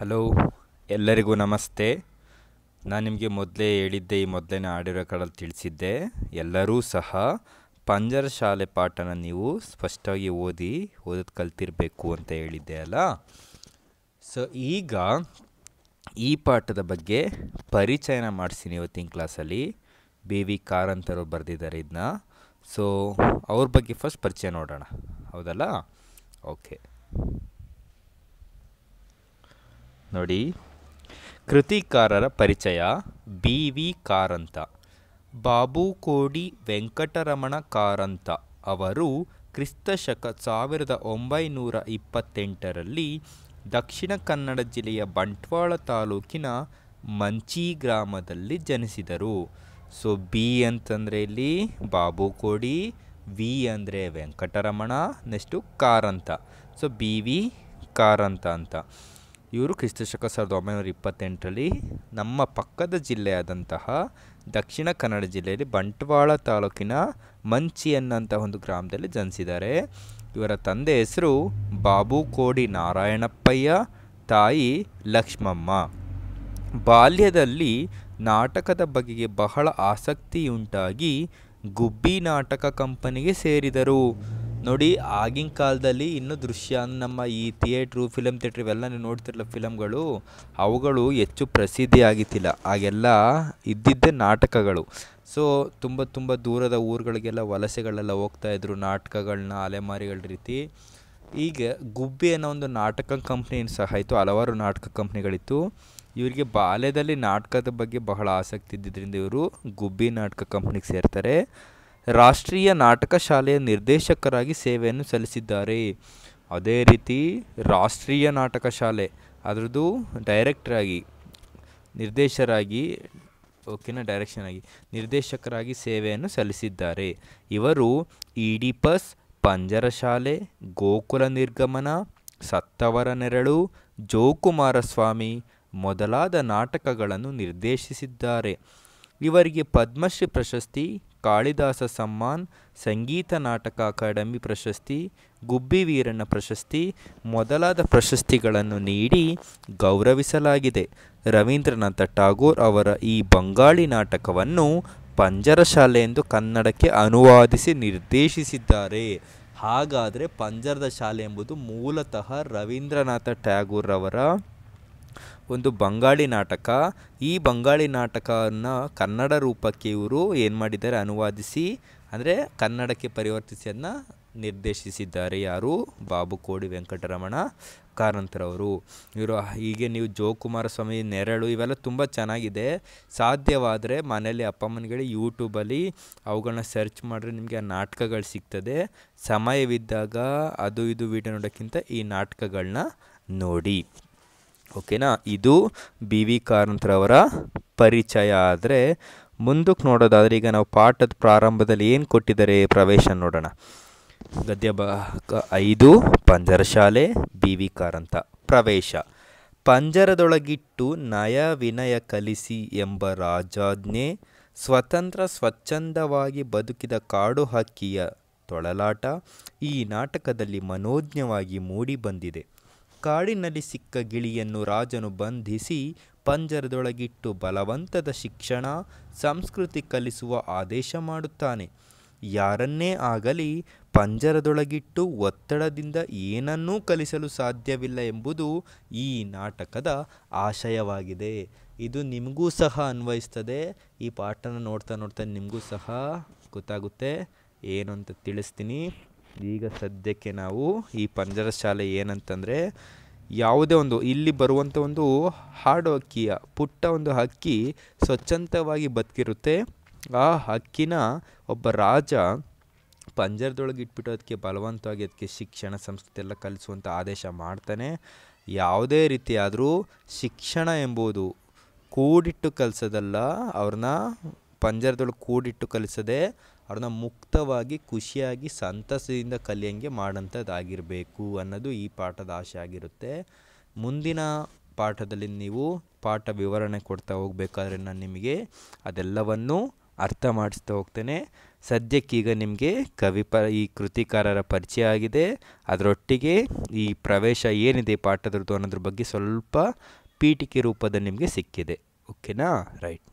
hello ಎಲ್ಲರಿಗೂ ನಮಸ್ತೆ ನಾನು ನಿಮಗೆ ಮೊದಲೇ ಹೇಳಿದ್ದೆ ಈ ಮೊದಲೇ ಆಡಿರೋ ಕಡಲ್ಲಿ ತಿಳಿಸಿದ್ದೆ ಎಲ್ಲರೂ ಸಹ ಪಂಜರ ಶಾಲೆ ಪಾಠನ ನೀವು ಸ್ಪಷ್ಟವಾಗಿ ಓದಿ ಓದೋದು ಕಲ್ತಿರಬೇಕು ಅಂತ ಹೇಳಿದ್ದೆ ಅಲ್ಲ ಸೊ ಈಗ ಈ ಪಾಠದ ಬಗ್ಗೆ ಪರಿಚಯನ ಮಾಡಿಸ್ತೀನಿ ಇವತ್ತಿನ ಕ್ಲಾಸಲ್ಲಿ ಬಿ ವಿ ಕಾರಂತರು ಬರೆದಿದ್ದಾರೆ ಇದನ್ನ ಸೊ ಅವ್ರ ಬಗ್ಗೆ ಫಸ್ಟ್ ಪರಿಚಯ ನೋಡೋಣ ಹೌದಲ್ಲ ಓಕೆ ನೋಡಿ ಕೃತಿಕಾರರ ಪರಿಚಯ ಬಿ ವಿ ಕಾರಂತ ಬಾಬುಕೋಡಿ ವೆಂಕಟರಮಣ ಕಾರಂತ ಅವರು ಕ್ರಿಸ್ತಶಕ ಸಾವಿರದ ಒಂಬೈನೂರ ಇಪ್ಪತ್ತೆಂಟರಲ್ಲಿ ದಕ್ಷಿಣ ಕನ್ನಡ ಜಿಲ್ಲೆಯ ಬಂಟ್ವಾಳ ತಾಲೂಕಿನ ಮಂಚಿ ಗ್ರಾಮದಲ್ಲಿ ಜನಿಸಿದರು ಸೊ ಬಿ ಅಂತಂದರೆ ಇಲ್ಲಿ ಬಾಬುಕೋಡಿ ವಿ ಅಂದರೆ Venkataramana next Karanth so B V Karanth ಅಂತ ಇವರು ಕ್ರಿಸ್ತಶಕ ಸಾವಿರದ ಒಂಬೈನೂರ ಇಪ್ಪತ್ತೆಂಟರಲ್ಲಿ ನಮ್ಮ ಪಕ್ಕದ ಜಿಲ್ಲೆಯಾದಂತಹ ದಕ್ಷಿಣ ಕನ್ನಡ ಜಿಲ್ಲೆಯಲ್ಲಿ ಬಂಟ್ವಾಳ ತಾಲೂಕಿನ ಮಂಚಿ ಅನ್ನೋಂಥ ಒಂದು ಗ್ರಾಮದಲ್ಲಿ ಜನಿಸಿದ್ದಾರೆ ಇವರ ತಂದೆ ಹೆಸರು ಬಾಬು ಕೋಡಿ ನಾರಾಯಣಪ್ಪಯ್ಯ ತಾಯಿ ಲಕ್ಷ್ಮಮ್ಮ ಬಾಲ್ಯದಲ್ಲಿ ನಾಟಕದ ಬಗೆಗೆ ಬಹಳ ಆಸಕ್ತಿಯುಂಟಾಗಿ ಗುಬ್ಬಿ ನಾಟಕ ಕಂಪನಿಗೆ ಸೇರಿದರು ನೋಡಿ ಆಗಿನ ಕಾಲದಲ್ಲಿ ಇನ್ನೂ ದೃಶ್ಯ ನಮ್ಮ ಈ ಥಿಯೇಟ್ರು ಫಿಲಮ್ ಥಿಯೇಟ್ರ್ ಇವೆಲ್ಲ ನೀವು ನೋಡ್ತಿರಲ್ಲ ಫಿಲಮ್ಗಳು ಅವುಗಳು ಹೆಚ್ಚು ಪ್ರಸಿದ್ಧಿ ಆಗಿತ್ತಿಲ್ಲ ಆಗೆಲ್ಲ ಇದ್ದಿದ್ದೇ ನಾಟಕಗಳು ಸೊ ತುಂಬ ತುಂಬ ದೂರದ ಊರುಗಳಿಗೆಲ್ಲ ವಲಸೆಗಳೆಲ್ಲ ಹೋಗ್ತಾಯಿದ್ರು ನಾಟಕಗಳನ್ನ ಅಲೆಮಾರಿಗಳ ರೀತಿ ಈಗ ಗುಬ್ಬಿ ಅನ್ನೋ ಒಂದು ನಾಟಕ ಕಂಪ್ನಿ ಸಹ ಇತ್ತು ಹಲವಾರು ನಾಟಕ ಕಂಪ್ನಿಗಳಿತ್ತು ಇವರಿಗೆ ಬಾಲ್ಯದಲ್ಲಿ ನಾಟಕದ ಬಗ್ಗೆ ಬಹಳ ಆಸಕ್ತಿ ಇದ್ದಿದ್ದರಿಂದ ಇವರು ಗುಬ್ಬಿ ನಾಟಕ ಕಂಪ್ನಿಗೆ ಸೇರ್ತಾರೆ ರಾಷ್ಟ್ರೀಯ ನಾಟಕ ಶಾಲೆಯ ನಿರ್ದೇಶಕರಾಗಿ ಸೇವೆಯನ್ನು ಸಲ್ಲಿಸಿದ್ದಾರೆ ಅದೇ ರೀತಿ ರಾಷ್ಟ್ರೀಯ ನಾಟಕ ಶಾಲೆ ಅದರದ್ದು ಡೈರೆಕ್ಟರಾಗಿ ನಿರ್ದೇಶರಾಗಿ ಓಕೆನಾ ಡೈರೆಕ್ಷನ್ ಆಗಿ ನಿರ್ದೇಶಕರಾಗಿ ಸೇವೆಯನ್ನು ಸಲ್ಲಿಸಿದ್ದಾರೆ ಇವರು ಪಂಜರ ಶಾಲೆ ಗೋಕುಲ ನಿರ್ಗಮನ ಸತ್ತವರ ನೆರಳು ಜೋಕುಮಾರಸ್ವಾಮಿ ಮೊದಲಾದ ನಾಟಕಗಳನ್ನು ನಿರ್ದೇಶಿಸಿದ್ದಾರೆ ಇವರಿಗೆ ಪದ್ಮಶ್ರೀ ಪ್ರಶಸ್ತಿ ಕಾಳಿದಾಸ ಸಮ್ಮಾನ್ ಸಂಗೀತ ನಾಟಕ ಅಕಾಡೆಮಿ ಪ್ರಶಸ್ತಿ ಗುಬ್ಬಿ ವೀರಣ್ಣ ಪ್ರಶಸ್ತಿ ಮೊದಲಾದ ಪ್ರಶಸ್ತಿಗಳನ್ನು ನೀಡಿ ಗೌರವಿಸಲಾಗಿದೆ ರವೀಂದ್ರನಾಥ ಟಾಗೋರ್ ಅವರ ಈ ಬಂಗಾಳಿ ನಾಟಕವನ್ನು ಪಂಜರಶಾಲೆ ಎಂದು ಕನ್ನಡಕ್ಕೆ ಅನುವಾದಿಸಿ ನಿರ್ದೇಶಿಸಿದ್ದಾರೆ ಹಾಗಾದರೆ ಪಂಜರದ ಶಾಲೆ ಎಂಬುದು ಮೂಲತಃ ರವೀಂದ್ರನಾಥ ಟ್ಯಾಗೂರ್ ಅವರ ಒಂದು ಬಂಗಾಳಿ ನಾಟಕ ಈ ಬಂಗಾಳಿ ನಾಟಕವನ್ನು ಕನ್ನಡ ರೂಪಕ್ಕೆ ಇವರು ಏನು ಮಾಡಿದ್ದಾರೆ ಅನುವಾದಿಸಿ ಅಂದರೆ ಕನ್ನಡಕ್ಕೆ ಪರಿವರ್ತಿಸಿ ಅದನ್ನು ನಿರ್ದೇಶಿಸಿದ್ದಾರೆ ಯಾರು ಬಾಬು ಕೋಡಿ ವೆಂಕಟರಮಣ ಕಾರಂತರವರು ಇವರು ಹೀಗೆ ನೀವು ಜೋ ಕುಮಾರಸ್ವಾಮಿ ನೆರಳು ಇವೆಲ್ಲ ತುಂಬ ಚೆನ್ನಾಗಿದೆ ಸಾಧ್ಯವಾದರೆ ಮನೇಲಿ ಅಪ್ಪ ಅಮ್ಮನಿಗೆ ಯೂಟ್ಯೂಬಲ್ಲಿ ಅವುಗಳನ್ನ ಸರ್ಚ್ ಮಾಡಿದ್ರೆ ನಿಮಗೆ ಆ ನಾಟಕಗಳು ಸಿಗ್ತದೆ ಸಮಯವಿದ್ದಾಗ ಅದು ಇದು ವಿಡಿಯೋ ನೋಡೋಕ್ಕಿಂತ ಈ ನಾಟಕಗಳನ್ನ ನೋಡಿ ಓಕೆನಾ ಇದು ಬಿ ವಿ ಕಾರಂತರವರ ಪರಿಚಯ ಆದರೆ ಮುಂದಕ್ಕೆ ನೋಡೋದಾದರೆ ಈಗ ನಾವು ಪಾಠದ ಪ್ರಾರಂಭದಲ್ಲಿ ಏನು ಕೊಟ್ಟಿದ್ದಾರೆ ಪ್ರವೇಶ ನೋಡೋಣ ಗದ್ಯ ಭಾಗ ಐದು ಪಂಜರಶಾಲೆ ಬಿ ವಿ ಕಾರಂತ ಪ್ರವೇಶ ಪಂಜರದೊಳಗಿಟ್ಟು ನಯ ವಿನಯ ಕಲಿಸಿ ಎಂಬ ರಾಜಾಜ್ಞೆ ಸ್ವತಂತ್ರ ಸ್ವಚ್ಛಂದವಾಗಿ ಬದುಕಿದ ಕಾಡು ಹಕ್ಕಿಯ ತೊಳಲಾಟ ಈ ನಾಟಕದಲ್ಲಿ ಮನೋಜ್ಞವಾಗಿ ಮೂಡಿಬಂದಿದೆ ಕಾಡಿನಲ್ಲಿ ಸಿಕ್ಕ ಗಿಳಿಯನ್ನು ರಾಜನು ಬಂಧಿಸಿ ಪಂಜರದೊಳಗಿಟ್ಟು ಬಲವಂತದ ಶಿಕ್ಷಣ ಸಂಸ್ಕೃತಿ ಕಲಿಸುವ ಆದೇಶ ಮಾಡುತ್ತಾನೆ ಯಾರನ್ನೇ ಆಗಲಿ ಪಂಜರದೊಳಗಿಟ್ಟು ಒತ್ತಡದಿಂದ ಏನನ್ನೂ ಕಲಿಸಲು ಸಾಧ್ಯವಿಲ್ಲ ಎಂಬುದು ಈ ನಾಟಕದ ಆಶಯವಾಗಿದೆ ಇದು ನಿಮಗೂ ಸಹ ಅನ್ವಯಿಸ್ತದೆ ಈ ಪಾಠನ ನೋಡ್ತಾ ನೋಡ್ತಾ ನಿಮಗೂ ಸಹ ಗೊತ್ತಾಗುತ್ತೆ ಏನು ಅಂತ ತಿಳಿಸ್ತೀನಿ ಈಗ ಸದ್ಯಕ್ಕೆ ನಾವು ಈ ಪಂಜರ ಶಾಲೆ ಏನಂತಂದರೆ ಯಾವುದೇ ಒಂದು ಇಲ್ಲಿ ಬರುವಂಥ ಒಂದು ಹಾಡು ಅಕ್ಕಿಯ ಪುಟ್ಟ ಒಂದು ಹಕ್ಕಿ ಸ್ವಚ್ಛಂತವಾಗಿ ಬದುಕಿರುತ್ತೆ ಆ ಹಕ್ಕಿನ ಒಬ್ಬ ರಾಜ ಪಂಜರದೊಳಗೆ ಇಟ್ಬಿಟ್ಟು ಅದಕ್ಕೆ ಬಲವಂತವಾಗಿ ಅದಕ್ಕೆ ಶಿಕ್ಷಣ ಸಂಸ್ಥೆ ಎಲ್ಲ ಕಲಿಸುವಂಥ ಆದೇಶ ಮಾಡ್ತಾನೆ ಯಾವುದೇ ರೀತಿಯಾದರೂ ಶಿಕ್ಷಣ ಎಂಬುದು ಕೂಡಿಟ್ಟು ಕಲಿಸೋದಲ್ಲ ಅವ್ರನ್ನ ಪಂಜರದೊಳಗೆ ಕೂಡಿಟ್ಟು ಕಲಿಸದೆ ಅವ್ರನ್ನ ಮುಕ್ತವಾಗಿ ಖುಷಿಯಾಗಿ ಸಂತಸದಿಂದ ಕಲಿಯಂಗೆ ಮಾಡೋಂಥದ್ದಾಗಿರಬೇಕು ಅನ್ನೋದು ಈ ಪಾಠದ ಆಶೆ ಆಗಿರುತ್ತೆ ಮುಂದಿನ ಪಾಠದಲ್ಲಿ ನೀವು ಪಾಠ ವಿವರಣೆ ಕೊಡ್ತಾ ಹೋಗ್ಬೇಕಾದ್ರೆ ನಾನು ನಿಮಗೆ ಅದೆಲ್ಲವನ್ನು ಅರ್ಥ ಮಾಡಿಸ್ತಾ ಹೋಗ್ತೇನೆ ಸದ್ಯಕ್ಕೀಗ ನಿಮಗೆ ಕವಿ ಪ ಈ ಕೃತಿಕಾರರ ಪರಿಚಯ ಆಗಿದೆ ಅದರೊಟ್ಟಿಗೆ ಈ ಪ್ರವೇಶ ಏನಿದೆ ಪಾಠದ್ರದ್ದು ಅನ್ನೋದ್ರ ಬಗ್ಗೆ ಸ್ವಲ್ಪ ಪೀಠಿಕೆ ರೂಪದ ನಿಮಗೆ ಸಿಕ್ಕಿದೆ ಓಕೆನಾ ರೈಟ್